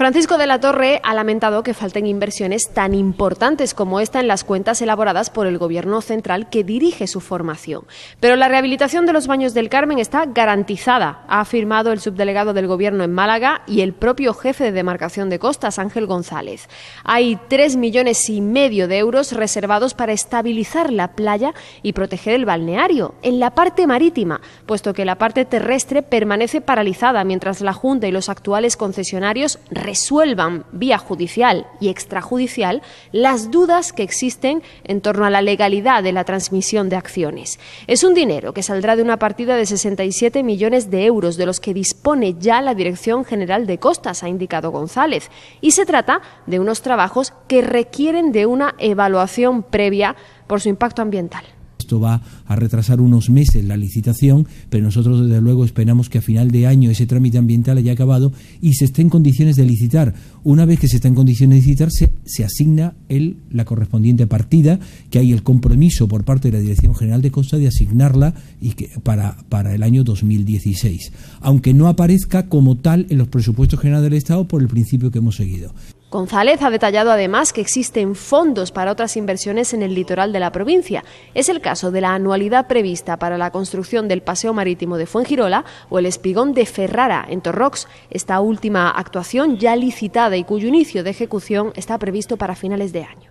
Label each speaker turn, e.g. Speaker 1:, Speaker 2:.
Speaker 1: Francisco de la Torre ha lamentado que falten inversiones tan importantes como esta en las cuentas elaboradas por el Gobierno central que dirige su formación. Pero la rehabilitación de los baños del Carmen está garantizada, ha afirmado el subdelegado del Gobierno en Málaga y el propio jefe de demarcación de costas, Ángel González. Hay tres millones y medio de euros reservados para estabilizar la playa y proteger el balneario en la parte marítima, puesto que la parte terrestre permanece paralizada mientras la Junta y los actuales concesionarios resuelvan vía judicial y extrajudicial las dudas que existen en torno a la legalidad de la transmisión de acciones. Es un dinero que saldrá de una partida de 67 millones de euros de los que dispone ya la Dirección General de Costas, ha indicado González, y se trata de unos trabajos que requieren de una evaluación previa por su impacto ambiental
Speaker 2: esto va a retrasar unos meses la licitación, pero nosotros desde luego esperamos que a final de año ese trámite ambiental haya acabado y se esté en condiciones de licitar. Una vez que se está en condiciones de licitar, se, asigna el, la correspondiente partida, que hay el compromiso por parte de la Dirección General de Costa de asignarla y que, para, para el año 2016, aunque no aparezca como tal en los presupuestos generales del Estado por el principio que hemos seguido.
Speaker 1: González ha detallado además que existen fondos para otras inversiones en el litoral de la provincia. Es el caso de la anualidad prevista para la construcción del Paseo Marítimo de Fuengirola o el Espigón de Ferrara en Torrox. Esta última actuación ya licitada y cuyo inicio de ejecución está previsto para finales de año.